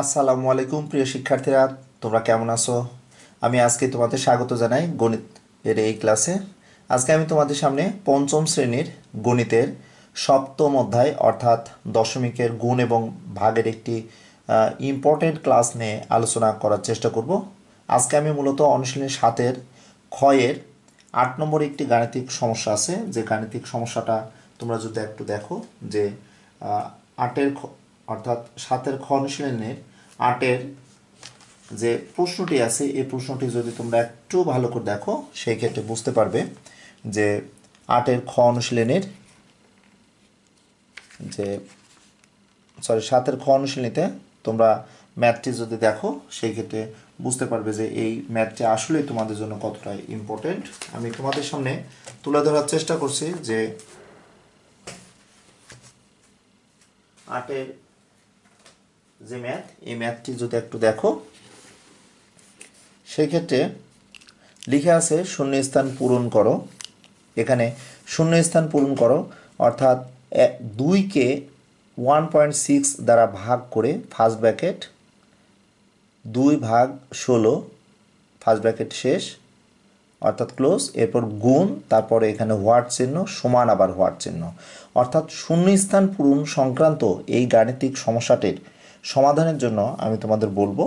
আসসালামু আলাইকুম প্রিয় শিক্ষার্থীরা তোমরা কেমন আছো আমি আজকে তোমাদের স্বাগত জানাই গণিত এর এই ক্লাসে আজকে আমি তোমাদের সামনে পঞ্চম শ্রেণীর গণিতের সপ্তম অধ্যায় অর্থাৎ দশমিকের গুণ এবং ভাগের একটি ইম্পর্টেন্ট ক্লাস নিয়ে আলোচনা করার চেষ্টা করব আজকে আমি মূলত অনুশীলনী সাতের ক্ষয়ের আট নম্বর একটি গাণিতিক সমস্যা আছে যে গাণিতিক সমস্যাটা তোমরা যদি একটু দেখো যে আটের অর্থাৎ সাতের খ অনুশীলনের আটের যে প্রশ্নটি আছে এই প্রশ্নটি যদি তোমরা একটু ভালো করে দেখো সেই ক্ষেত্রে বুঝতে পারবে যে আটের খ অনুশীলনের যে সরি সাতের খ অনুশীলনীতে তোমরা ম্যাথটি যদি দেখো সেই ক্ষেত্রে বুঝতে পারবে যে এই ম্যাথটি আসলে তোমাদের জন্য কতটা ইম্পর্টেন্ট আমি তোমাদের সামনে তুলে ধরার চেষ্টা করছি যে আটের যে ম্যাথ এই ম্যাথটি যদি একটু দেখো সেক্ষেত্রে লিখে আছে শূন্য স্থান পূরণ করো এখানে শূন্য স্থান পূরণ করো অর্থাৎ দুইকে ওয়ান পয়েন্ট সিক্স দ্বারা ভাগ করে ফার্স্ট ব্র্যাকেট দুই ভাগ ষোলো ফার্স্ট ব্র্যাকেট শেষ অর্থাৎ ক্লোজ এরপর গুণ তারপরে এখানে হোয়াট চিহ্ন সমান আবার হোয়াট চিহ্ন অর্থাৎ শূন্য স্থান পূরণ সংক্রান্ত এই গাণিতিক সমস্যাটির সমাধানের জন্য আমি তোমাদের বলবো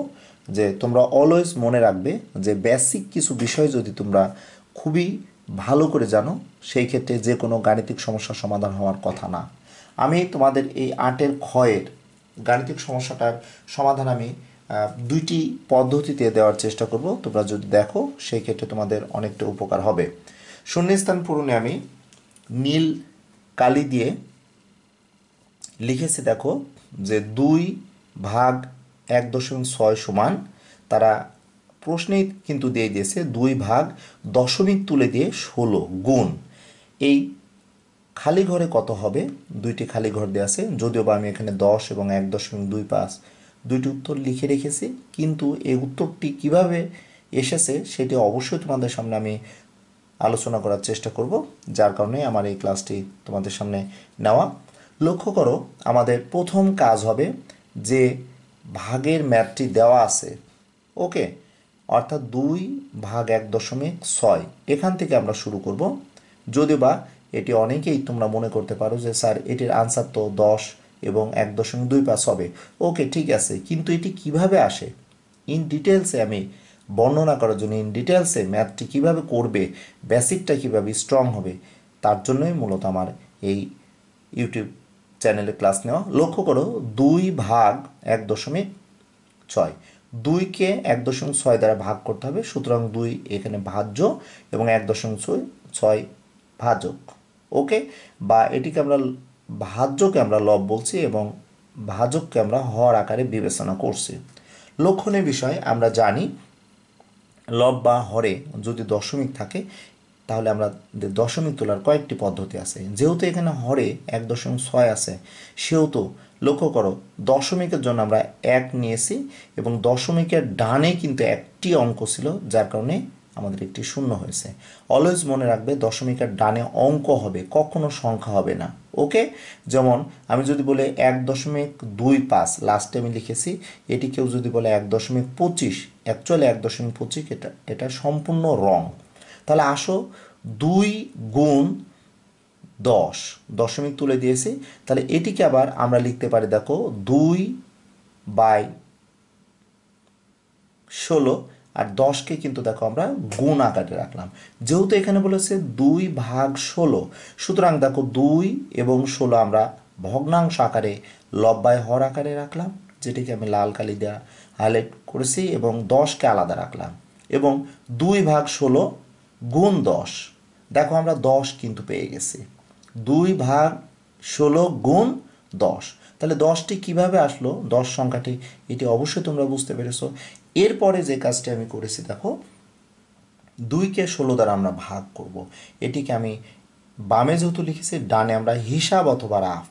যে তোমরা অলওয়েজ মনে রাখবে যে বেসিক কিছু বিষয় যদি তোমরা খুবই ভালো করে জানো সেই ক্ষেত্রে যে কোনো গাণিতিক সমস্যার সমাধান হওয়ার কথা না আমি তোমাদের এই আটের ক্ষয়ের গাণিতিক সমস্যাটার সমাধান আমি দুইটি পদ্ধতিতে দেওয়ার চেষ্টা করব তোমরা যদি দেখো সেই ক্ষেত্রে তোমাদের অনেকটা উপকার হবে শূন্যস্থান পূরণে আমি নীল কালি দিয়ে লিখেছি দেখো যে দুই ভাগ এক দশমিক ছয় সমান তারা প্রশ্নে কিন্তু দিয়ে দিয়েছে দুই ভাগ দশমিক তুলে দিয়ে ষোলো গুণ এই খালি ঘরে কত হবে দুইটি খালি ঘর দেওয়া আছে যদিও বা আমি এখানে দশ এবং এক দশমিক দুই পাঁচ দুইটি উত্তর লিখে রেখেছি কিন্তু এই উত্তরটি কিভাবে এসেছে সেটি অবশ্যই তোমাদের সামনে আমি আলোচনা করার চেষ্টা করব যার কারণে আমার এই ক্লাসটি তোমাদের সামনে নেওয়া লক্ষ্য করো আমাদের প্রথম কাজ হবে যে ভাগের ম্যাপটি দেওয়া আছে ওকে অর্থাৎ দুই ভাগ এক দশমিক ছয় এখান থেকে আমরা শুরু করব যদিও বা এটি অনেকেই তোমরা মনে করতে পারো যে স্যার এটির আনসার তো দশ এবং এক দশমিক দুই পাঁচ হবে ওকে ঠিক আছে কিন্তু এটি কিভাবে আসে ইন ডিটেলসে আমি বর্ণনা করার জন্য ইন ডিটেলসে ম্যাথটি কিভাবে করবে বেসিকটা কিভাবে স্ট্রং হবে তার জন্যই মূলত আমার এই ইউটিউব চ্যানেলে ক্লাস নেওয়া লক্ষ্য করো দুই ভাগ এক দশমিক ছয় দুইকে এক দশমিক ছয় দ্বারা ভাগ করতে হবে সুতরাং দুই এখানে ভাজ্য এবং এক দশমিক ছয় ছয় ভাজক ওকে বা এটিকে আমরা ভাজ্যকে আমরা লব বলছি এবং ভাজককে আমরা হর আকারে বিবেচনা করছি লক্ষণীয় বিষয় আমরা জানি লব বা হরে যদি দশমিক থাকে তাহলে আমরা দশমিক তোলার কয়েকটি পদ্ধতি আছে যেহেতু এখানে হরে এক দশমিক ছয় আছে সেহেতু লক্ষ্য করো দশমিকের জন্য আমরা এক নিয়েছি এবং দশমিকের ডানে কিন্তু একটি অঙ্ক ছিল যার কারণে আমাদের একটি শূন্য হয়েছে অলওয়েজ মনে রাখবে দশমিকের ডানে অঙ্ক হবে কখনো সংখ্যা হবে না ওকে যেমন আমি যদি বলে এক দশমিক দুই পাঁচ লাস্টে আমি লিখেছি এটি কেউ যদি বলে এক দশমিক পঁচিশ অ্যাকচুয়ালি এক দশমিক পঁচিশ এটা এটা সম্পূর্ণ রং তাহলে আসো দুই গুণ দশ দশমিক তুলে দিয়েছি তাহলে এটিকে আবার আমরা লিখতে পারি দেখো দুই বাই ষোলো আর দশকে কিন্তু দেখো আমরা গুণ আকারে রাখলাম যেহেতু এখানে বলেছে দুই ভাগ ষোলো সুতরাং দেখো দুই এবং ষোলো আমরা ভগ্নাংশ আকারে লব্বায় হর আকারে রাখলাম যেটিকে আমি লাল কালি দেওয়া হাইলাইট করেছি এবং দশকে আলাদা রাখলাম এবং দুই ভাগ ষোলো গুণ দশ দেখো আমরা দশ কিন্তু পেয়ে গেছি দুই ভাগ ষোলো গুণ দশ তাহলে দশটি কিভাবে আসলো দশ সংখ্যাটি এটি অবশ্যই তোমরা বুঝতে পেরেছো এরপরে যে কাজটি আমি করেছি দেখো দুইকে ষোলো দ্বারা আমরা ভাগ করব। এটিকে আমি বামে যেহেতু লিখেছি ডানে আমরা হিসাব অথবা রাফ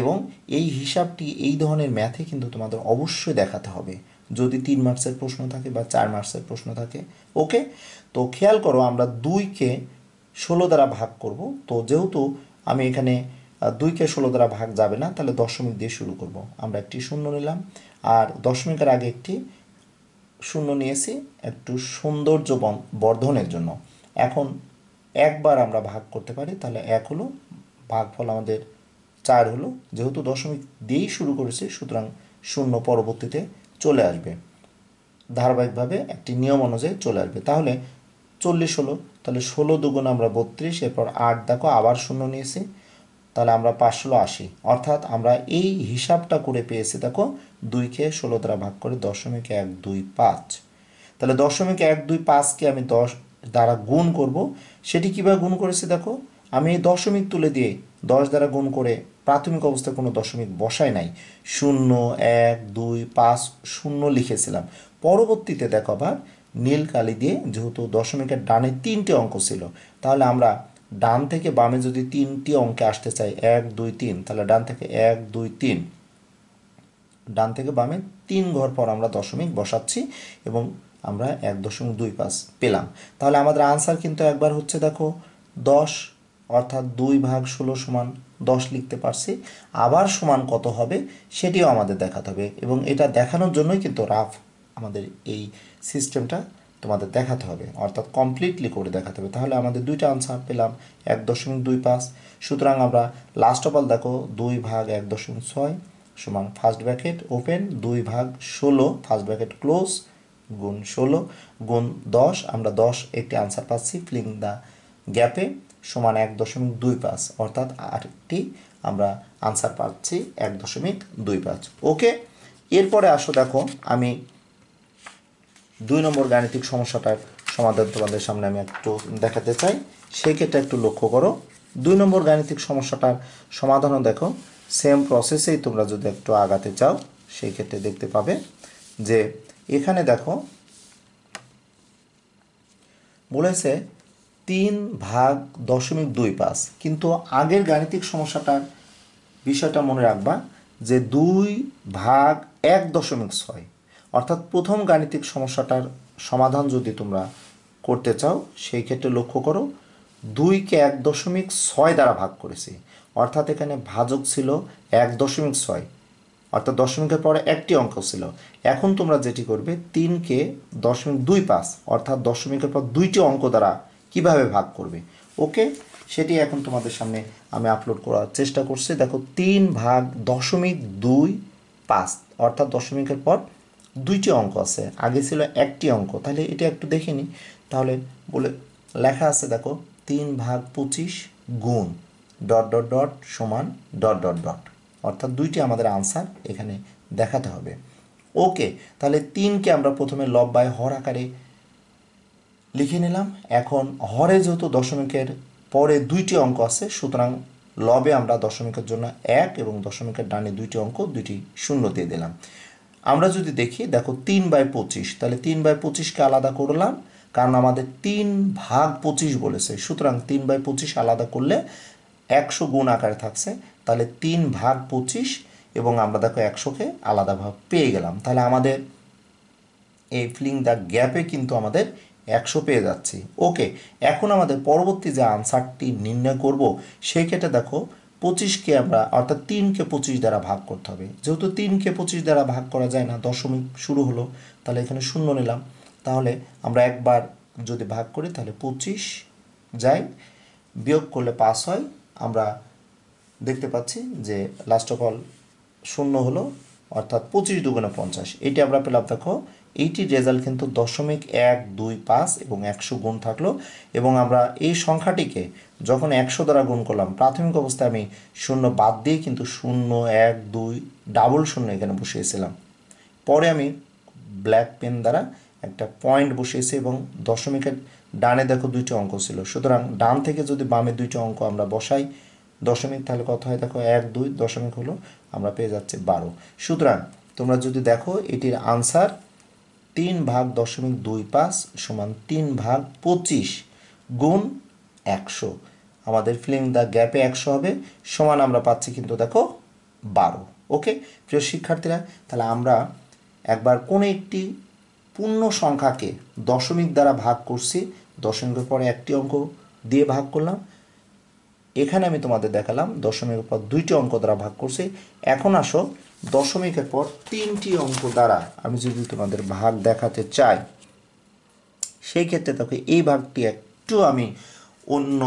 এবং এই হিসাবটি এই ধরনের ম্যাথে কিন্তু তোমাদের অবশ্যই দেখাতে হবে যদি তিন মার্কসের প্রশ্ন থাকে বা চার মার্কসের প্রশ্ন থাকে ওকে তো খেয়াল করো আমরা দুইকে ষোলো দ্বারা ভাগ করব তো যেহেতু আমি এখানে দুইকে ষোলো দ্বারা ভাগ যাবে না তাহলে দশমিক দিয়ে শুরু করব আমরা একটি শূন্য নিলাম আর দশমিকের আগে একটি শূন্য নিয়েছি একটু সৌন্দর্য বর্ধনের জন্য এখন একবার আমরা ভাগ করতে পারি তাহলে এক হলো ভাগফল আমাদের চার হলো যেহেতু দশমিক দিয়েই শুরু করেছি সুতরাং শূন্য পরবর্তীতে চলে আসবে ধারাবাহিকভাবে একটি নিয়ম অনুযায়ী চলে আসবে তাহলে চল্লিশ হলো তাহলে ষোলো দুগুণ আমরা বত্রিশ এরপর আট দেখো আবার শূন্য নিয়েছি তাহলে আমরা পাঁচশো আশি অর্থাৎ আমরা এই হিসাবটা করে পেয়েছি দেখো দুইকে ষোলো দ্বারা ভাগ করে দশমিক এক দুই পাঁচ তাহলে দশমিক এক দুই পাঁচকে আমি দশ দ্বারা গুণ করব সেটি কীভাবে গুণ করেছি দেখো আমি এই দশমিক তুলে দিয়ে দশ দ্বারা গুণ করে প্রাথমিক অবস্থায় কোনো দশমিক বসায় নাই শূন্য এক দুই পাঁচ শূন্য লিখেছিলাম পরবর্তীতে দেখো আবার নীল কালি দিয়ে যেহেতু দশমিকের ডানে তিনটি অঙ্ক ছিল তাহলে আমরা ডান থেকে বামে যদি তিনটি অঙ্কে আসতে চাই এক দুই তিন তাহলে ডান থেকে এক দুই তিন ডান থেকে বামে তিন ঘর পর আমরা দশমিক বসাচ্ছি এবং আমরা এক দশমিক দুই পাঁচ পেলাম তাহলে আমাদের আনসার কিন্তু একবার হচ্ছে দেখো দশ অর্থাৎ দুই ভাগ ষোলো সমান দশ লিখতে পারছি আবার সমান কত হবে সেটিও আমাদের দেখাতে হবে এবং এটা দেখানোর জন্যই কিন্তু রাফ আমাদের এই সিস্টেমটা তোমাদের দেখাতে হবে অর্থাৎ কমপ্লিটলি করে দেখাতে হবে তাহলে আমাদের দুইটা আনসার পেলাম এক দশমিক দুই পাঁচ সুতরাং আমরা লাস্ট অফ অল দেখো দুই ভাগ এক দশমিক ছয় সমান ফার্স্ট ব্র্যাকেট ওপেন দুই ভাগ ষোলো ফার্স্ট ব্র্যাকেট ক্লোজ গুণ ষোলো গুণ দশ আমরা দশ একটি আনসার পাচ্ছি ফিলিং দ্য গ্যাপে সমান এক দশমিক দুই পাঁচ অর্থাৎ আরেকটি আমরা আনসার পাচ্ছি এক দশমিক দুই পাঁচ ওকে এরপরে আসো দেখো আমি দুই নম্বর গাণিতিক সমস্যাটার সমাধান তোমাদের সামনে আমি একটু দেখাতে চাই সেক্ষেত্রে একটু লক্ষ্য করো দুই নম্বর গাণিতিক সমস্যাটার সমাধানও দেখো সেম প্রসেসেই তোমরা যদি একটু আগাতে চাও সেই ক্ষেত্রে দেখতে পাবে যে এখানে দেখো বলেছে তিন ভাগ দশমিক দুই পাঁচ কিন্তু আগের গাণিতিক সমস্যাটার বিষয়টা মনে রাখবা যে দুই ভাগ এক দশমিক ছয় অর্থাৎ প্রথম গাণিতিক সমস্যাটার সমাধান যদি তোমরা করতে চাও সেই ক্ষেত্রে লক্ষ্য করো দুইকে এক দশমিক ছয় দ্বারা ভাগ করেছি অর্থাৎ এখানে ভাজক ছিল এক দশমিক ছয় অর্থাৎ দশমিকের পরে একটি অঙ্ক ছিল এখন তোমরা যেটি করবে তিনকে দশমিক দুই পাঁচ অর্থাৎ দশমিকের পর দুইটি অঙ্ক দ্বারা কিভাবে ভাগ করবে ওকে সেটি এখন তোমাদের সামনে আমি আপলোড করার চেষ্টা করছি দেখো তিন ভাগ দশমিক দুই পাঁচ অর্থাৎ দশমিকের পর দুইটি অঙ্ক আছে আগে ছিল একটি অঙ্ক তাহলে এটা একটু দেখে নিই তাহলে বলে লেখা আছে দেখো তিন ভাগ পঁচিশ গুণ ডট ডট ডট সমান ডট ডট ডট অর্থাৎ দুইটি আমাদের আনসার এখানে দেখাতে হবে ওকে তাহলে তিনকে আমরা প্রথমে লব বাই হর আকারে লিখে নিলাম এখন হরে যেহেতু দশমিকের পরে দুইটি অঙ্ক আছে সুতরাং লবে আমরা দশমিকের জন্য এক এবং দশমিকের ডানে দুইটি অঙ্ক দুইটি শূন্য দিয়ে দিলাম আমরা যদি দেখি দেখো তিন বাই পঁচিশ তাহলে তিন বাই পঁচিশকে আলাদা করলাম কারণ আমাদের তিন ভাগ পঁচিশ বলেছে সুতরাং তিন বাই পঁচিশ আলাদা করলে একশো গুণ আকারে থাকছে তাহলে তিন ভাগ পঁচিশ এবং আমরা দেখো একশোকে আলাদাভাবে পেয়ে গেলাম তাহলে আমাদের এই ফিলিং দ্য গ্যাপে কিন্তু আমাদের একশো পেয়ে যাচ্ছি ওকে এখন আমাদের পরবর্তী যে আনসারটি নির্ণয় করব সেই ক্ষেত্রে দেখো পঁচিশকে আমরা অর্থাৎ তিনকে পঁচিশ দ্বারা ভাগ করতে হবে যেহেতু তিনকে পঁচিশ দ্বারা ভাগ করা যায় না দশমিক শুরু হলো তাহলে এখানে শূন্য নিলাম তাহলে আমরা একবার যদি ভাগ করি তাহলে পঁচিশ যাই বিয়োগ করলে পাস হয় আমরা দেখতে পাচ্ছি যে লাস্ট অফ অল শূন্য হলো অর্থাৎ পঁচিশ দুগুণে পঞ্চাশ এটি আমরা পেলাম দেখো এইটির রেজাল্ট কিন্তু দশমিক এক দুই পাঁচ এবং একশো গুণ থাকলো এবং আমরা এই সংখ্যাটিকে যখন একশো দ্বারা গুণ করলাম প্রাথমিক অবস্থায় আমি শূন্য বাদ দিয়ে কিন্তু শূন্য এক দুই ডাবল শূন্য এখানে বসিয়েছিলাম পরে আমি ব্ল্যাক পেন দ্বারা একটা পয়েন্ট বসিয়েছি এবং দশমিকের ডানে দেখো দুইটি অঙ্ক ছিল সুতরাং ডান থেকে যদি বামে দুইটি অঙ্ক আমরা বসাই দশমিক তাহলে কত হয় দেখো এক দুই দশমিক হলো আমরা পেয়ে যাচ্ছি বারো সুতরাং তোমরা যদি দেখো এটির আনসার তিন ভাগ দশমিক দুই পাঁচ সমান তিন ভাগ পঁচিশ গুণ একশো আমাদের ফিলিং দ্য গ্যাপে একশো হবে সমান আমরা পাচ্ছি কিন্তু দেখো বারো ওকে প্রিয় শিক্ষার্থীরা তাহলে আমরা একবার কোনো একটি পূর্ণ সংখ্যাকে দশমিক দ্বারা ভাগ করছি দশমিকের পরে একটি অঙ্ক দিয়ে ভাগ করলাম এখানে আমি তোমাদের দেখালাম দশমিকের পর দুইটি অঙ্ক দ্বারা ভাগ করছি এখন আসো দশমিকের পর তিনটি অঙ্ক দ্বারা আমি যদি তোমাদের ভাগ দেখাতে চাই সেই ক্ষেত্রে তোকে এই ভাগটি একটু আমি অন্য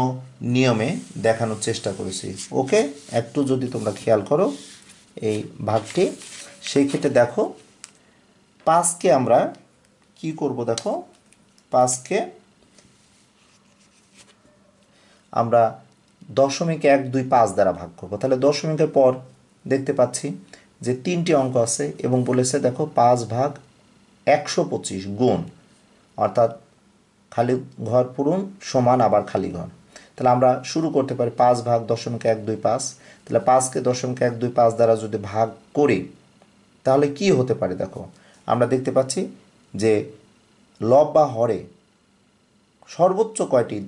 নিয়মে দেখানোর চেষ্টা করেছি ওকে একটু যদি তোমরা খেয়াল করো এই ভাগটি সেই ক্ষেত্রে দেখো পাঁচকে আমরা কি করব দেখো পাঁচকে আমরা দশমিক এক দুই পাঁচ দ্বারা ভাগ করবো তাহলে দশমিকের পর দেখতে পাচ্ছি যে তিনটি অঙ্ক আছে এবং বলেছে দেখো পাঁচ ভাগ একশো পঁচিশ গুণ অর্থাৎ খালি ঘর পূরণ সমান আবার খালি ঘর তাহলে আমরা শুরু করতে পারি পাঁচ ভাগ দশমিক এক দুই পাঁচ তাহলে পাঁচকে দশমিক এক দুই পাঁচ দ্বারা যদি ভাগ করি তাহলে কি হতে পারে দেখো আমরা দেখতে পাচ্ছি যে লব বা হরে সর্বোচ্চ কয়টি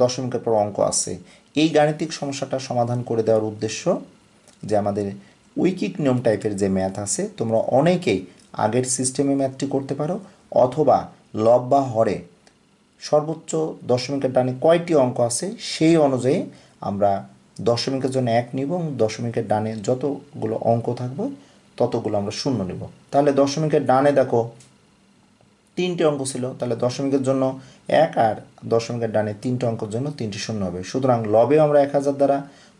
দশমিকের পর অঙ্ক আছে এই গাণিতিক সমস্যাটা সমাধান করে দেওয়ার উদ্দেশ্য যে আমাদের উইকিক নিয়ম টাইপের যে ম্যাথ আছে তোমরা অনেকেই আগের সিস্টেমে ম্যাথটি করতে পারো অথবা লব বা হরে সর্বোচ্চ দশমিকের ডানে কয়টি অঙ্ক আছে সেই অনুযায়ী আমরা দশমিকের জন্য এক নিব এবং দশমিকের ডানে যতগুলো অঙ্ক থাকবে ততগুলো আমরা শূন্য নিব তাহলে দশমিকের ডানে দেখো তিনটে অঙ্ক ছিল তাহলে দশমিকের জন্য এক আর দশমিকের ডানে তিনটে অঙ্কের জন্য তিনটি শূন্য হবে সুতরাং লবেও আমরা এক হাজার দ্বারা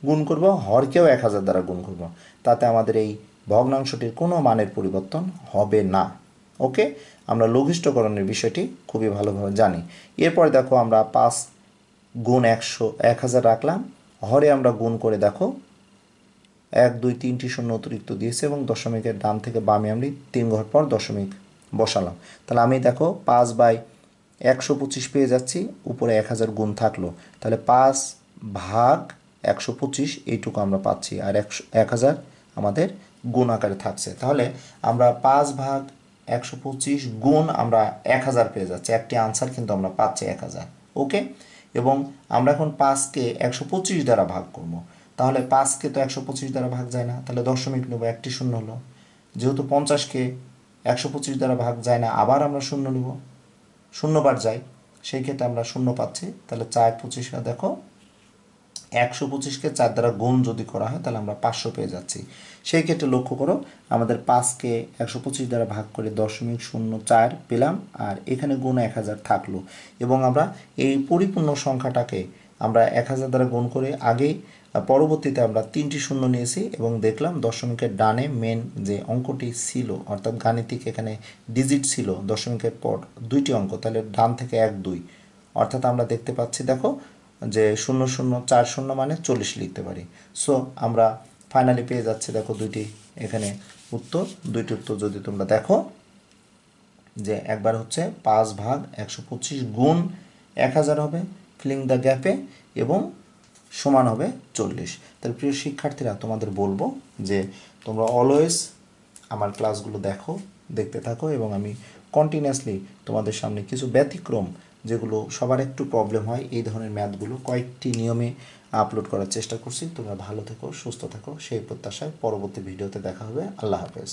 গুণ করব হরকেও এক হাজার দ্বারা গুণ করব তাতে আমাদের এই ভগ্নাংশটির কোনো মানের পরিবর্তন হবে না ওকে আমরা লঘিষ্ঠকরণের বিষয়টি খুবই ভালোভাবে জানি এরপর দেখো আমরা পাঁচ গুণ একশো এক হাজার রাখলাম হরে আমরা গুণ করে দেখো এক দুই তিনটি শূন্য অতিরিক্ত দিয়েছে এবং দশমিকের ডান থেকে বামে আমি তিন ঘর পর দশমিক বসালাম তাহলে আমি দেখো পাঁচ বাই একশো পঁচিশ পেয়ে যাচ্ছি উপরে এক হাজার গুণ থাকলো তাহলে পাঁচ ভাগ একশো পঁচিশ এইটুকু আমরা পাচ্ছি আর একশো এক হাজার আমাদের গুণ আকারে থাকছে তাহলে আমরা পাঁচ ভাগ একশো পঁচিশ গুণ আমরা এক হাজার পেয়ে যাচ্ছি একটি আনসার কিন্তু আমরা পাচ্ছি এক হাজার ওকে এবং আমরা এখন পাঁচকে একশো পঁচিশ দ্বারা ভাগ করব তাহলে পাঁচকে তো একশো পঁচিশ দ্বারা ভাগ যায় না তাহলে দশমিক নেবো একটি শূন্য হলো যেহেতু পঞ্চাশকে একশো পঁচিশ দ্বারা ভাগ যায় না আবার আমরা শূন্য নিব শূন্যবার যাই সেই ক্ষেত্রে আমরা শূন্য পাচ্ছি তাহলে চার পঁচিশটা দেখো একশো পঁচিশকে চার দ্বারা গুণ যদি করা হয় তাহলে আমরা পাঁচশো পেয়ে যাচ্ছি সেই ক্ষেত্রে লক্ষ্য করো আমাদের পাঁচকে একশো পঁচিশ দ্বারা ভাগ করে দশমিক শূন্য চার পেলাম আর এখানে গুণ এক হাজার থাকলো এবং আমরা এই পরিপূর্ণ সংখ্যাটাকে আমরা এক হাজার দ্বারা গুণ করে আগেই পরবর্তীতে আমরা তিনটি শূন্য নিয়েছি এবং দেখলাম দশমিকের ডানে মেন যে অঙ্কটি ছিল অর্থাৎ গাণিতিক এখানে ডিজিট ছিল দশমিকের পর দুইটি অঙ্ক তাহলে ডান থেকে এক দুই অর্থাৎ আমরা দেখতে পাচ্ছি দেখো যে শূন্য শূন্য চার শূন্য মানে চল্লিশ লিখতে পারি সো আমরা ফাইনালি পেয়ে যাচ্ছি দেখো দুইটি এখানে উত্তর দুইটি উত্তর যদি তোমরা দেখো যে একবার হচ্ছে পাঁচ ভাগ একশো পঁচিশ গুণ এক হাজার হবে ফিলিং দ্য গ্যাপে এবং সমান হবে চল্লিশ তাহলে প্রিয় শিক্ষার্থীরা তোমাদের বলবো যে তোমরা অলওয়েজ আমার ক্লাসগুলো দেখো দেখতে থাকো এবং আমি কন্টিনিউয়াসলি তোমাদের সামনে কিছু ব্যতিক্রম যেগুলো সবার একটু প্রবলেম হয় এই ধরনের ম্যাথগুলো কয়েকটি নিয়মে আপলোড করার চেষ্টা করছি তোমরা ভালো থেকো সুস্থ থাকো সেই প্রত্যাশায় পরবর্তী ভিডিওতে দেখা হবে আল্লাহ হাফেজ